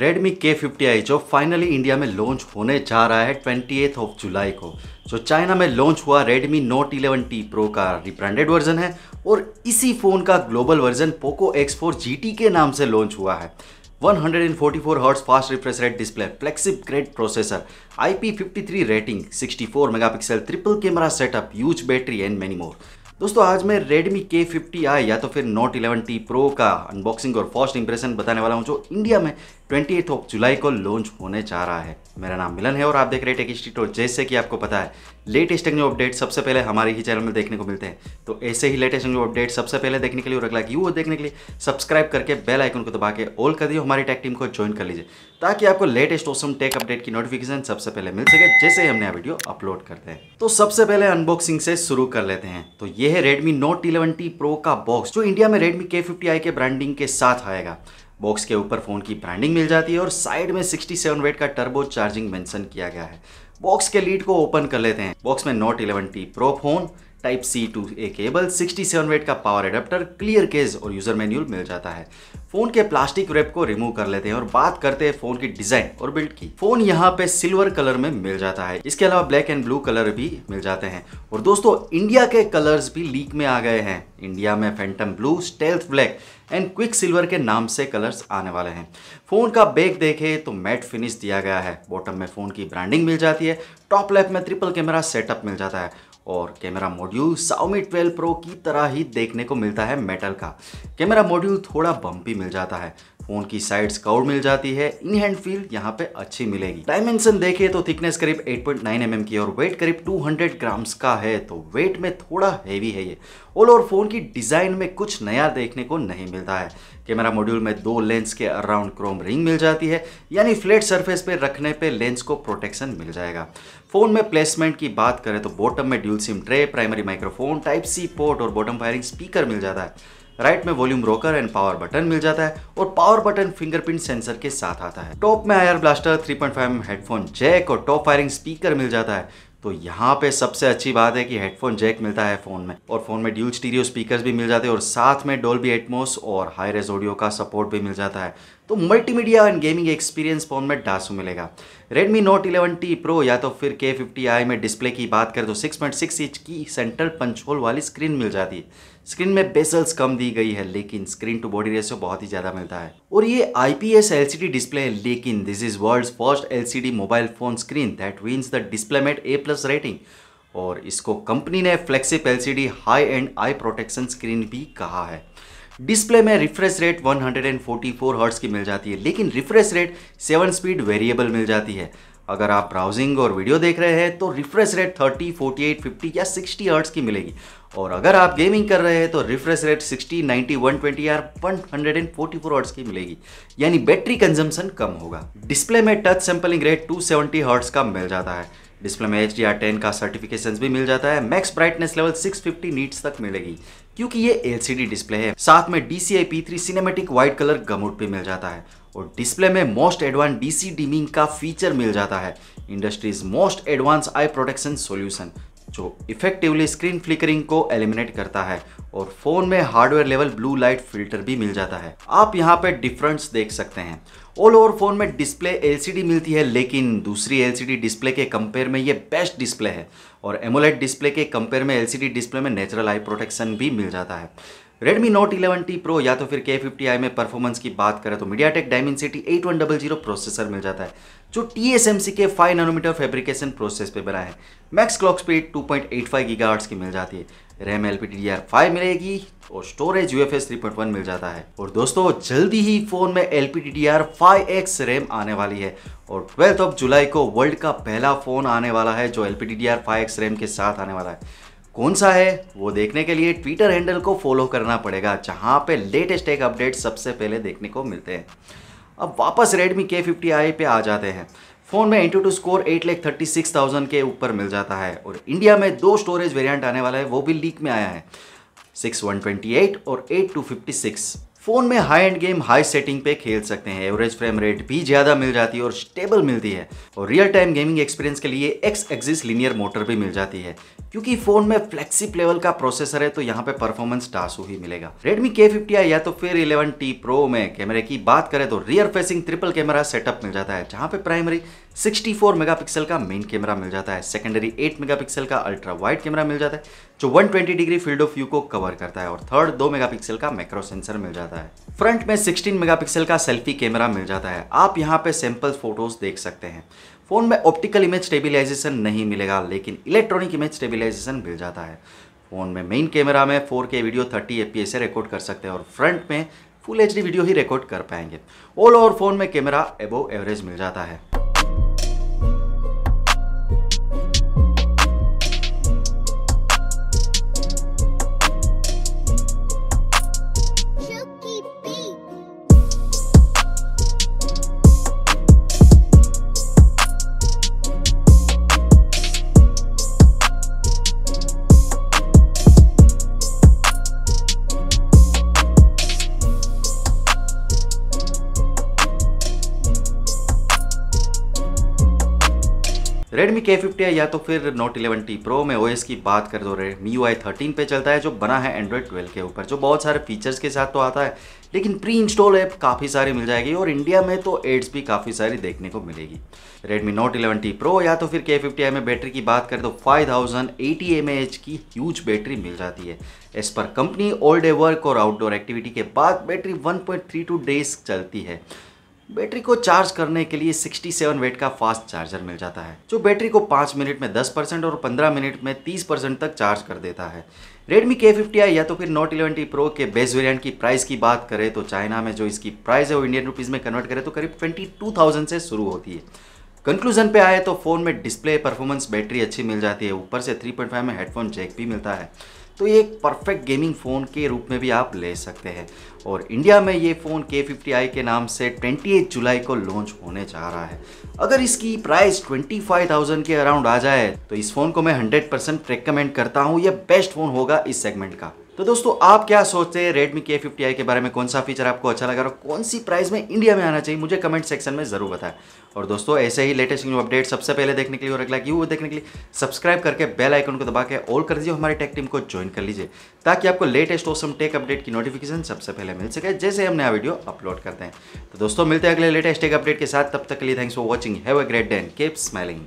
Redmi K50i जो finally India में launch होने जा रहा है ट्वेंटी ऑफ जुलाई को जो चाइना में लॉन्च हुआ Redmi Note 11T Pro का रिब्रांडेड वर्जन है और इसी फ़ोन का global version Poco X4 GT के नाम से लॉन्च हुआ है 144 hertz fast refresh rate display flagship grade processor IP53 rating 64 megapixel triple camera setup huge battery and many more दोस्तों आज मैं Redmi K50i या तो फिर Note 11T Pro का अनबॉक्सिंग और फर्स्ट इंप्रेशन बताने वाला हूं जो इंडिया में ट्वेंटी ऑफ जुलाई को लॉन्च होने जा रहा है मेरा नाम मिलन है और आप देख रहे हैं टेक इंस्टीट्यूट जैसे कि आपको पता है लेटेस्ट न्यू अपडेट सबसे पहले हमारे ही चैनल में देखने को मिलते हैं तो ऐसे ही लेटेस्ट न्यू अपडेट सबसे पहले देखने के लिए और अगला यू देखने के लिए सब्सक्राइब करके बेल आइकन को दबा के ऑल कर दिए हमारी टेक टीम को ज्वाइन कर लीजिए ताकि आपको लेटेस्ट ऑसम टेक अपडेट की नोटिफिकेशन सबसे पहले मिल सके जैसे ही हम नया वीडियो अपलोड करते हैं तो सबसे पहले अनबॉक्सिंग से शुरू कर लेते हैं तो ये है रेडमी नोट इलेवन टी का बॉक्स जो इंडिया में रेडमी के के ब्रांडिंग के साथ आएगा बॉक्स के ऊपर फ़ोन की ब्रांडिंग मिल जाती है और साइड में 67 वेट का टर्बो चार्जिंग मेंशन किया गया है बॉक्स के लीड को ओपन कर लेते हैं बॉक्स में Note eleven T Pro phone type C to A cable 67 watt का पावर एडाप्टर क्लियर केस और यूज़र मैन्यूल मिल जाता है फ़ोन के प्लास्टिक रेप को रिमूव कर लेते हैं और बात करते हैं फ़ोन की डिज़ाइन और बिल्ड की फ़ोन यहाँ पे सिल्वर कलर में मिल जाता है इसके अलावा ब्लैक एंड ब्लू कलर भी मिल जाते हैं और दोस्तों इंडिया के कलर्स भी लीक में आ गए हैं इंडिया में phantom blue stealth black and quick silver के नाम से कलर्स आने वाले हैं फ़ोन का बैग देखें तो मैट फिनिश दिया गया है बॉटम में फ़ोन की ब्रांडिंग मिल जाती है टॉप लेफ्ट में ट्रिपल कैमरा सेटअप मिल जाता है और कैमरा मॉड्यूल Xiaomi 12 Pro की तरह ही देखने को मिलता है मेटल का कैमरा मॉड्यूल थोड़ा बम्पी मिल जाता है फोन की साइड्स काउड मिल जाती है इन हैंड फील यहाँ पे अच्छी मिलेगी डायमेंशन देखें तो थिकनेस करीब 8.9 mm की और वेट करीब 200 ग्राम्स का है तो वेट में थोड़ा हैवी है ये ऑल ओवर फोन की डिजाइन में कुछ नया देखने को नहीं मिलता है कैमरा मॉड्यूल में दो लेंस के अराउंड क्रोम रिंग मिल जाती है यानी फ्लैट सरफेस पे रखने पे लेंस को प्रोटेक्शन मिल जाएगा फोन में प्लेसमेंट की बात करें तो बॉटम में dual SIM tray primary microphone type C port और बॉटम फायरिंग स्पीकर मिल जाता है राइट right में volume rocker and power button मिल जाता है और पावर बटन फिंगरप्रिंट सेंसर के साथ आता है टॉप में IR blaster 3.5 point headphone jack और टॉप फायरिंग स्पीकर मिल जाता है तो यहाँ पे सबसे अच्छी बात है कि हेडफोन जैक मिलता है फ़ोन में और फ़ोन में ड्यूल स्टीरियो स्पीकर्स भी मिल जाते हैं और साथ में डोल्बी एटमोस और हाई रेज ऑडियो का सपोर्ट भी मिल जाता है तो multimedia and gaming experience phone में डासू मिलेगा Redmi Note 11T Pro या तो फिर K50i में डिस्प्ले की बात करें तो 6.6 इंच की सेंट्रल पंच होल वाली स्क्रीन मिल जाती है स्क्रीन में बेसल्स कम दी गई है लेकिन स्क्रीन टू बॉडी रेशियो बहुत ही ज़्यादा मिलता है और ये IPS LCD डिस्प्ले है लेकिन this is world first LCD mobile phone screen that wins the DisplayMate A plus rating और इसको कंपनी ने flexible high end eye protection screen भी कहा है डिस्प्ले में रिफ्रेश रेट 144 हर्ट्स की मिल जाती है लेकिन रिफ्रेश रेट 7 स्पीड वेरिएबल मिल जाती है अगर आप ब्राउजिंग और वीडियो देख रहे हैं तो रिफ्रेश रेट 30, 48, 50 या 60 हर्ट्स की मिलेगी और अगर आप गेमिंग कर रहे हैं तो रिफ्रेश रेट 60, 90, 120 या 144 हर्ट्स की मिलेगी यानी बैटरी कंजम्पशन कम होगा डिस्प्ले में टच सैम्पलिंग रेट 270 हर्ट्स का मिल जाता है डिस्प्ले में एच डी आर टेन का सर्टिफिकेशन भी मिल जाता है मैक्स ब्राइटनेस लेवल 650 नीट्स तक मिलेगी क्योंकि ये एलसीडी डिस्प्ले है साथ में P three cinematic wide colour gamut पे मिल जाता है और डिस्प्ले में मोस्ट एडवांस डीसी डिमिंग का फीचर मिल जाता है industry's most advance eye protection solution जो इफेक्टिवली स्क्रीन फ्लिकरिंग को एलिमिनेट करता है और फ़ोन में hardware level blue light filter भी मिल जाता है आप यहाँ पे डिफरेंस देख सकते हैं ऑल ओवर फ़ोन में डिस्प्ले एलसीडी मिलती है लेकिन दूसरी एलसीडी डिस्प्ले के कंपेयर में ये बेस्ट डिस्प्ले है और एमोलेट डिस्प्ले के कंपेयर में एलसीडी डिस्प्ले में नेचुरल आई प्रोटेक्शन भी मिल जाता है Redmi Note 11T Pro या तो फिर K50i में परफॉर्मेंस की बात करें तो MediaTek Dimensity 8100 प्रोसेसर मिल जाता है जो टी के 5 नैनोमीटर फैब्रिकेशन प्रोसेस पे बना है मैक्स क्लॉक स्पीड 2.85 पॉइंट की मिल जाती है रैम एल पी मिलेगी और स्टोरेज यू 3.1 मिल जाता है और दोस्तों जल्दी ही फोन में एल पी रैम आने वाली है और ट्वेल्थ ऑफ जुलाई को वर्ल्ड का पहला फ़ोन आने वाला है जो एल पी रैम के साथ आने वाला है कौन सा है वो देखने के लिए ट्विटर हैंडल को फॉलो करना पड़ेगा जहाँ पे लेटेस्ट एक अपडेट सबसे पहले देखने को मिलते हैं अब वापस Redmi K50i पे आ जाते हैं फ़ोन में AnTuTu score eight lakh thirty six thousand के ऊपर मिल जाता है और इंडिया में दो स्टोरेज वेरिएंट आने वाला है वो भी लीक में आया है सिक्स वन ट्वेंटी एट और eight two fifty six phone में high end game high setting पे खेल सकते हैं एवरेज फ्रेम रेट भी ज़्यादा मिल जाती है और स्टेबल मिलती है और रियल टाइम गेमिंग एक्सपीरियंस के लिए एक्स एक्सिस लीनियर मोटर भी मिल जाती है क्योंकि फ़ोन में फ्लेक्सिप लेवल का प्रोसेसर है तो यहाँ पे परफॉर्मेंस टासू ही मिलेगा रेडमी के या तो फिर इलेवन टी में कैमरे की बात करें तो rear facing triple camera setup मिल जाता है जहाँ पे प्राइमरी 64 मेगापिक्सल का मेन कैमरा मिल जाता है सेकेंडरी 8 मेगापिक्सल का अल्ट्रा वाइड कैमरा मिल जाता है जो 120 डिग्री फील्ड ऑफ व्यू को कवर करता है और थर्ड 2 मेगापिक्सल का मैक्रो सेंसर मिल जाता है फ्रंट में 16 मेगापिक्सल का सेल्फी कैमरा मिल जाता है आप यहाँ पे सैंपल फोटोज देख सकते हैं फोन में ऑप्टिकल इमेज स्टेबिलाईजेशन नहीं मिलेगा लेकिन इलेक्ट्रॉनिक इमेज स्टेबिलाईजेशन मिल जाता है फोन में मेन कैमरा में फोर वीडियो थर्टी एफ से रिकॉर्ड कर सकते हैं और फ्रंट में फुल एच वीडियो ही रिकॉर्ड कर पाएंगे ऑल ओवर फोन में कैमरा एबो एवरेज मिल जाता है रेडमी के फिफ्टी या तो फिर नोट 11T Pro प्रो में एस की बात कर दो रेडमी यू आई थर्टीन पर चलता है जो बना है एंड्रॉयड ट्वेल्व के ऊपर जो बहुत सारे फीचर्स के साथ तो आता है लेकिन प्री इंस्टॉल ऐप काफ़ी सारी मिल जाएगी और इंडिया में तो एड्स भी काफ़ी सारी देखने को मिलेगी Redmi Note eleven T Pro या तो फिर के फिफ्टी में बैटरी की बात करें तो five thousand eighty M H की ह्यूज बैटरी मिल जाती है इस पर कंपनी ऑल डे वर्क और आउटडोर एक्टिविटी के बाद battery one point three two days चलती है बैटरी को चार्ज करने के लिए 67 वेट का फास्ट चार्जर मिल जाता है जो बैटरी को 5 मिनट में 10 परसेंट और 15 मिनट में 30 परसेंट तक चार्ज कर देता है Redmi K50i या तो फिर Note 11T Pro के बेस वेरिएंट की प्राइस की बात करें तो चाइना में जो इसकी प्राइस है वो इंडियन रुपीज़ में कन्वर्ट करें तो करीब 22,000 से शुरू होती है कंक्लूजन पे आए तो फ़ोन में डिस्प्ले परफॉर्मेंस बैटरी अच्छी मिल जाती है ऊपर से 3.5 में हेडफोन जैक भी मिलता है तो ये एक परफेक्ट गेमिंग फ़ोन के रूप में भी आप ले सकते हैं और इंडिया में ये फ़ोन के फिफ्टी आई के नाम से ट्वेंटी जुलाई को लॉन्च होने जा रहा है अगर इसकी प्राइस ट्वेंटी फाइव थाउजेंड के अराउंड आ जाए तो इस फ़ोन को मैं हंड्रेड परसेंट रिकमेंड करता हूँ यह बेस्ट फ़ोन होगा इस सेगमेंट का तो दोस्तों आप क्या सोचते हैं रेडमी के फिफ्टी आई के बारे में कौन सा फीचर आपको अच्छा लगा और कौन सी प्राइस में इंडिया में आना चाहिए मुझे कमेंट सेक्शन में ज़रूर बताएं और दोस्तों ऐसे ही लेटेस्ट न्यू अपडेट सबसे पहले देखने के लिए और अगला यू देखने के लिए सब्सक्राइब करके बेल आइकन को दबा के ऑल कर दीजिए हमारी टेक टीम को ज्वाइन कर लीजिए ताकि आपको लेटेस्ट ऑसम टेक अपडेट की नोटिफिकेशन सबसे पहले मिल सके जैसे हम नया वीडियो अपलोड करते हैं तो दोस्तों मिलते हैं अगले लेटेस्ट टेक अपडेट के साथ तब तक के लिए thanks for watching have a great day keep smiling